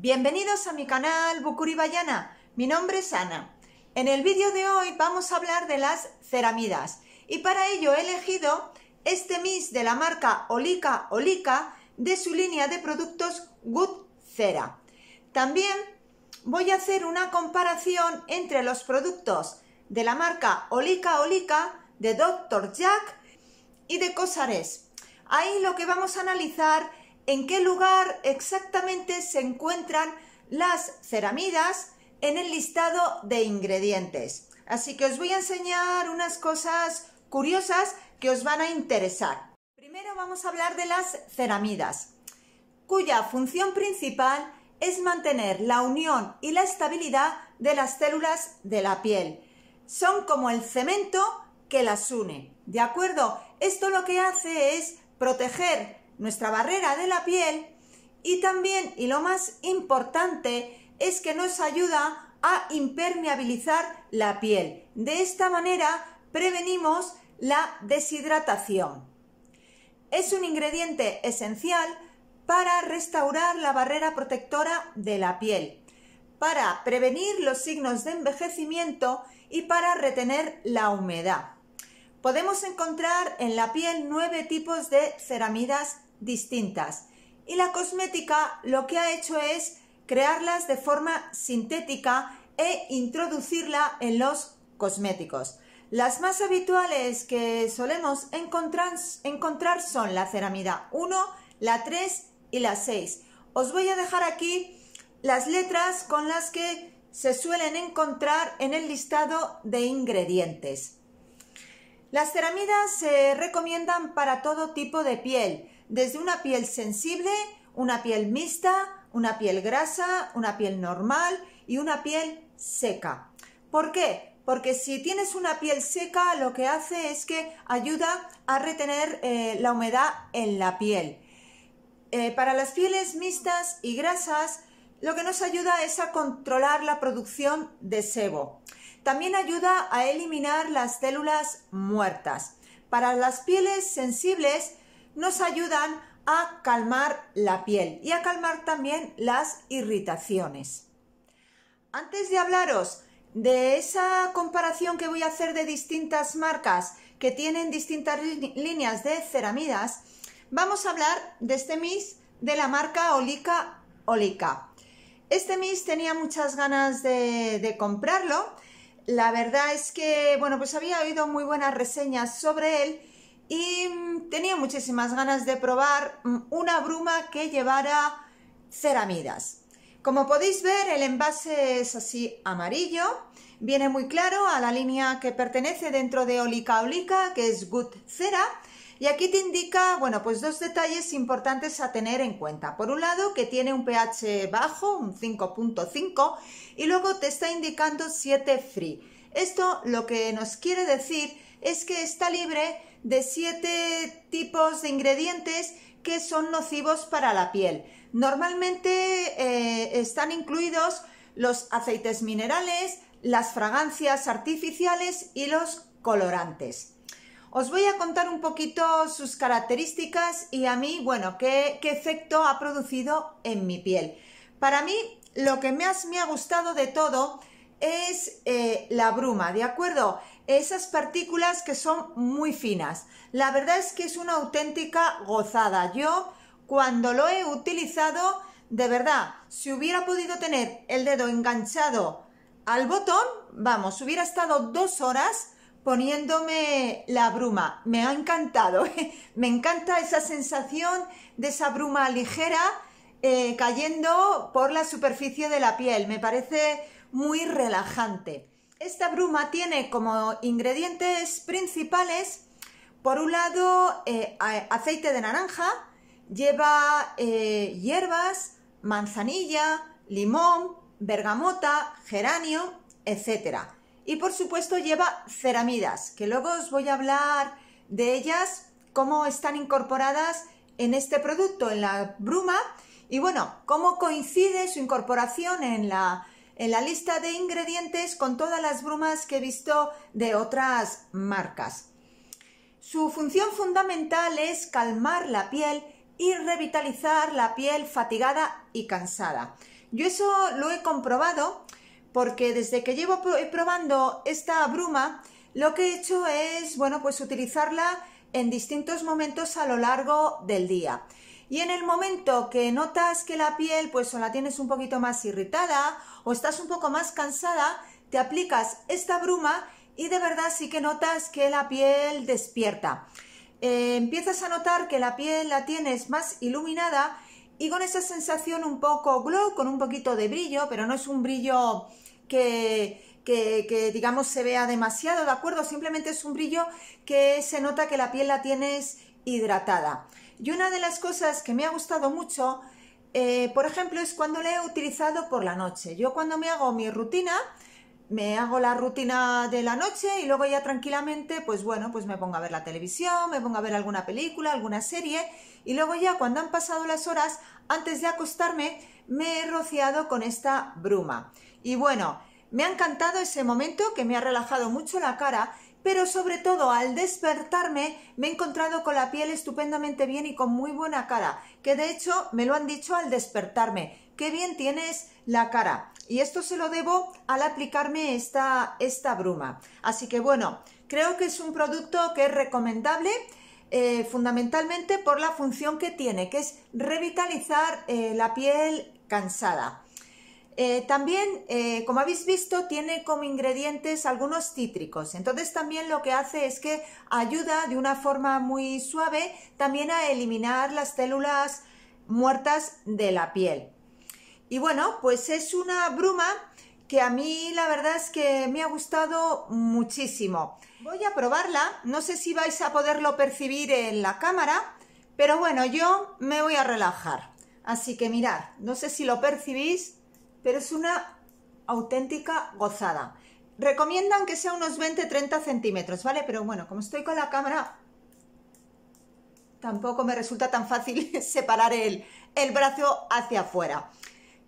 Bienvenidos a mi canal Bayana. mi nombre es Ana. En el vídeo de hoy vamos a hablar de las ceramidas y para ello he elegido este mix de la marca Olica Olica de su línea de productos Good Cera. También voy a hacer una comparación entre los productos de la marca Olika Olika, de Dr. Jack y de Cosares. Ahí lo que vamos a analizar en qué lugar exactamente se encuentran las ceramidas en el listado de ingredientes. Así que os voy a enseñar unas cosas curiosas que os van a interesar. Primero vamos a hablar de las ceramidas, cuya función principal es mantener la unión y la estabilidad de las células de la piel. Son como el cemento que las une, ¿de acuerdo? Esto lo que hace es proteger nuestra barrera de la piel y también, y lo más importante, es que nos ayuda a impermeabilizar la piel. De esta manera prevenimos la deshidratación. Es un ingrediente esencial para restaurar la barrera protectora de la piel, para prevenir los signos de envejecimiento y para retener la humedad. Podemos encontrar en la piel nueve tipos de ceramidas distintas. Y la cosmética lo que ha hecho es crearlas de forma sintética e introducirla en los cosméticos. Las más habituales que solemos encontrar, encontrar son la ceramida 1, la 3 y la 6. Os voy a dejar aquí las letras con las que se suelen encontrar en el listado de ingredientes. Las ceramidas se recomiendan para todo tipo de piel, desde una piel sensible, una piel mixta, una piel grasa, una piel normal y una piel seca. ¿Por qué? Porque si tienes una piel seca lo que hace es que ayuda a retener eh, la humedad en la piel. Eh, para las pieles mixtas y grasas lo que nos ayuda es a controlar la producción de sebo. También ayuda a eliminar las células muertas. Para las pieles sensibles nos ayudan a calmar la piel y a calmar también las irritaciones. Antes de hablaros de esa comparación que voy a hacer de distintas marcas que tienen distintas líneas de ceramidas, vamos a hablar de este miss de la marca Olica Olica. Este miss tenía muchas ganas de, de comprarlo. La verdad es que, bueno, pues había oído muy buenas reseñas sobre él y mm, tenía muchísimas ganas de probar mm, una bruma que llevara ceramidas. Como podéis ver, el envase es así amarillo, viene muy claro a la línea que pertenece dentro de Olica Olica, que es Good Cera, y aquí te indica, bueno, pues dos detalles importantes a tener en cuenta. Por un lado, que tiene un pH bajo, un 5.5, y luego te está indicando 7 free. Esto lo que nos quiere decir es que está libre de siete tipos de ingredientes que son nocivos para la piel. Normalmente eh, están incluidos los aceites minerales, las fragancias artificiales y los colorantes. Os voy a contar un poquito sus características y a mí, bueno, qué, qué efecto ha producido en mi piel. Para mí, lo que más me ha gustado de todo es eh, la bruma, ¿de acuerdo? Esas partículas que son muy finas. La verdad es que es una auténtica gozada. Yo cuando lo he utilizado, de verdad, si hubiera podido tener el dedo enganchado al botón, vamos, hubiera estado dos horas poniéndome la bruma. Me ha encantado. Me encanta esa sensación de esa bruma ligera eh, cayendo por la superficie de la piel. Me parece muy relajante. Esta bruma tiene como ingredientes principales, por un lado, eh, aceite de naranja, lleva eh, hierbas, manzanilla, limón, bergamota, geranio, etc. Y por supuesto lleva ceramidas, que luego os voy a hablar de ellas, cómo están incorporadas en este producto, en la bruma, y bueno, ¿cómo coincide su incorporación en la, en la lista de ingredientes con todas las brumas que he visto de otras marcas? Su función fundamental es calmar la piel y revitalizar la piel fatigada y cansada. Yo eso lo he comprobado porque desde que llevo probando esta bruma, lo que he hecho es, bueno, pues utilizarla en distintos momentos a lo largo del día. Y en el momento que notas que la piel pues o la tienes un poquito más irritada o estás un poco más cansada, te aplicas esta bruma y de verdad sí que notas que la piel despierta. Eh, empiezas a notar que la piel la tienes más iluminada y con esa sensación un poco glow, con un poquito de brillo, pero no es un brillo que, que, digamos se vea demasiado, ¿de acuerdo? Simplemente es un brillo que se nota que la piel la tienes hidratada. Y una de las cosas que me ha gustado mucho, eh, por ejemplo, es cuando la he utilizado por la noche. Yo cuando me hago mi rutina, me hago la rutina de la noche y luego ya tranquilamente, pues bueno, pues me pongo a ver la televisión, me pongo a ver alguna película, alguna serie y luego ya cuando han pasado las horas, antes de acostarme, me he rociado con esta bruma. Y bueno, me ha encantado ese momento que me ha relajado mucho la cara pero sobre todo al despertarme me he encontrado con la piel estupendamente bien y con muy buena cara, que de hecho me lo han dicho al despertarme, qué bien tienes la cara. Y esto se lo debo al aplicarme esta, bruma. Así que bueno, creo que es un producto que es recomendable. Eh, fundamentalmente por la función que tiene, que es revitalizar eh, la piel cansada. Eh, también, eh, como habéis visto, tiene como ingredientes algunos cítricos. Entonces también lo que hace es que ayuda de una forma muy suave también a eliminar las células muertas de la piel. Y bueno, pues es una bruma que a mí la verdad es que me ha gustado muchísimo. Voy a probarla, no sé si vais a poderlo percibir en la cámara, pero bueno, yo me voy a relajar. Así que mirad, no sé si lo percibís, pero es una auténtica gozada. Recomiendan que sea unos 20-30 centímetros, ¿vale? Pero bueno, como estoy con la cámara, tampoco me resulta tan fácil separar el, el brazo hacia afuera.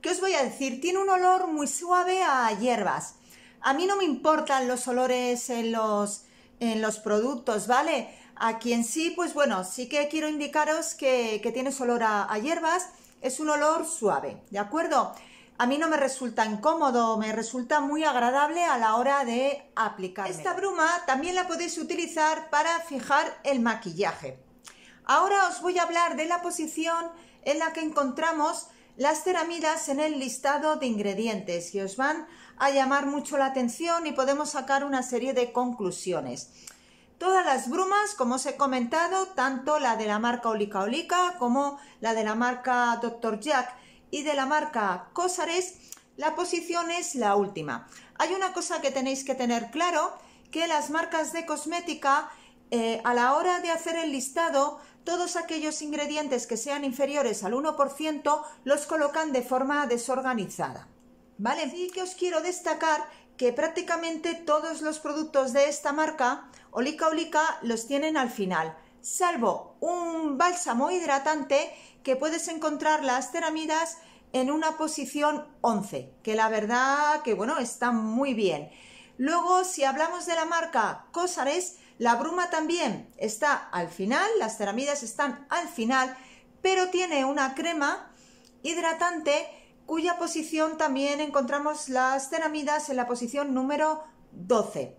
¿Qué os voy a decir? Tiene un olor muy suave a hierbas. A mí no me importan los olores en los, en los productos, ¿vale? A quien sí, pues bueno, sí que quiero indicaros que, que tienes olor a, a hierbas. Es un olor suave, ¿de acuerdo? a mí no me resulta incómodo, me resulta muy agradable a la hora de aplicar. Esta bruma también la podéis utilizar para fijar el maquillaje. Ahora os voy a hablar de la posición en la que encontramos las ceramidas en el listado de ingredientes y os van a llamar mucho la atención y podemos sacar una serie de conclusiones. Todas las brumas, como os he comentado, tanto la de la marca Olica Olica como la de la marca Dr. Jack, y de la marca Cosares, la posición es la última. Hay una cosa que tenéis que tener claro, que las marcas de cosmética eh, a la hora de hacer el listado, todos aquellos ingredientes que sean inferiores al 1% los colocan de forma desorganizada. ¿Vale? Y que os quiero destacar que prácticamente todos los productos de esta marca, Olica Olica, los tienen al final salvo un bálsamo hidratante que puedes encontrar las ceramidas en una posición 11, que la verdad que bueno, está muy bien. Luego, si hablamos de la marca Cosares, la bruma también está al final, las ceramidas están al final, pero tiene una crema hidratante cuya posición también encontramos las ceramidas en la posición número 12.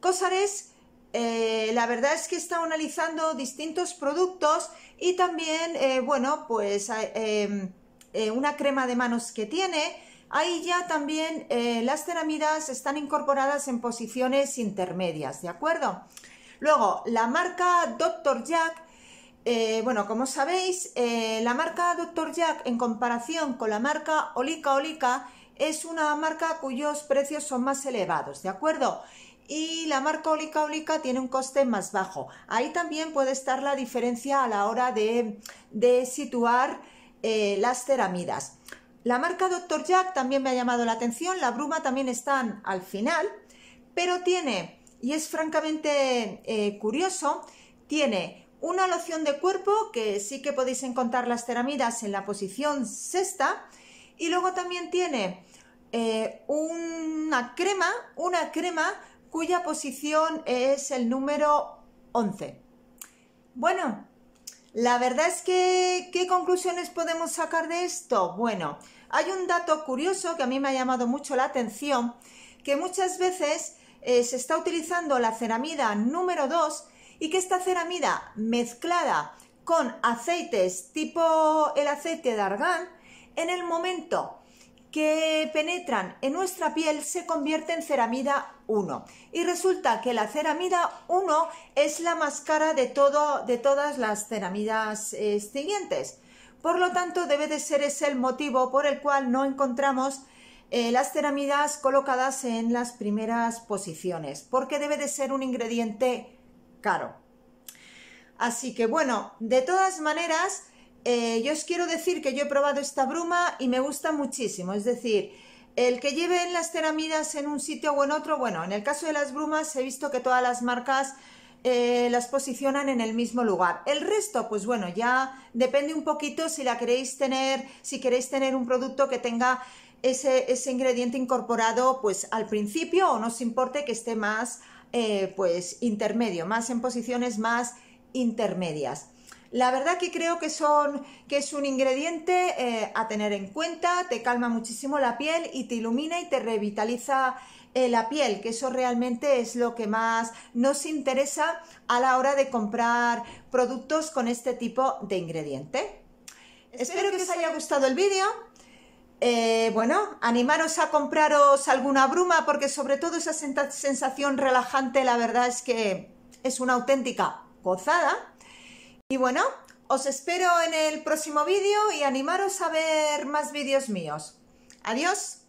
Cosares eh, la verdad es que está analizando distintos productos y también, eh, bueno, pues eh, em, una crema de manos que tiene. Ahí ya también las ceramidas están incorporadas en posiciones intermedias, ¿de acuerdo? Luego, la marca Dr. Jack, bueno, como sabéis, la marca Dr. Jack en comparación con la marca Olica Olica es una marca cuyos precios son más elevados, ¿de acuerdo? y la marca Olica tiene un coste más bajo. Ahí también puede estar la diferencia a la hora de, situar eh, las ceramidas. La marca Dr. Jack también me ha llamado la atención, la bruma también está al final, pero tiene, y es francamente eh, curioso, tiene una loción de cuerpo que sí que podéis encontrar las ceramidas en la posición sexta y luego también tiene eh, una crema, una crema cuya posición es el número 11. Bueno, la verdad es que, ¿qué conclusiones podemos sacar de esto? Bueno, hay un dato curioso que a mí me ha llamado mucho la atención, que muchas veces eh, se está utilizando la ceramida número 2 y que esta ceramida mezclada con aceites tipo el aceite de argán, en el momento que penetran en nuestra piel se convierte en ceramida 1. Y resulta que la ceramida 1 es la más cara de, todo, de todas las ceramidas eh, siguientes. Por lo tanto, debe de ser ese el motivo por el cual no encontramos eh, las ceramidas colocadas en las primeras posiciones, porque debe de ser un ingrediente caro. Así que bueno, de todas maneras, eh, yo os quiero decir que yo he probado esta bruma y me gusta muchísimo, es decir, el que lleven las ceramidas en un sitio o en otro, bueno, en el caso de las brumas he visto que todas las marcas eh, las posicionan en el mismo lugar. El resto, pues bueno, ya depende un poquito si la queréis tener, si queréis tener un producto que tenga ese, ingrediente incorporado pues al principio o no os importe que esté más eh, pues intermedio, más en posiciones más intermedias. La verdad que creo que, son, que es un ingrediente eh, a tener en cuenta, te calma muchísimo la piel y te ilumina y te revitaliza eh, la piel, que eso realmente es lo que más nos interesa a la hora de comprar productos con este tipo de ingrediente. Espero, que os haya gustado el vídeo. Eh, bueno, animaros a compraros alguna bruma porque sobre todo esa sensación relajante la verdad es que es una auténtica gozada. Y bueno, os espero en el próximo vídeo y animaros a ver más vídeos míos. Adiós.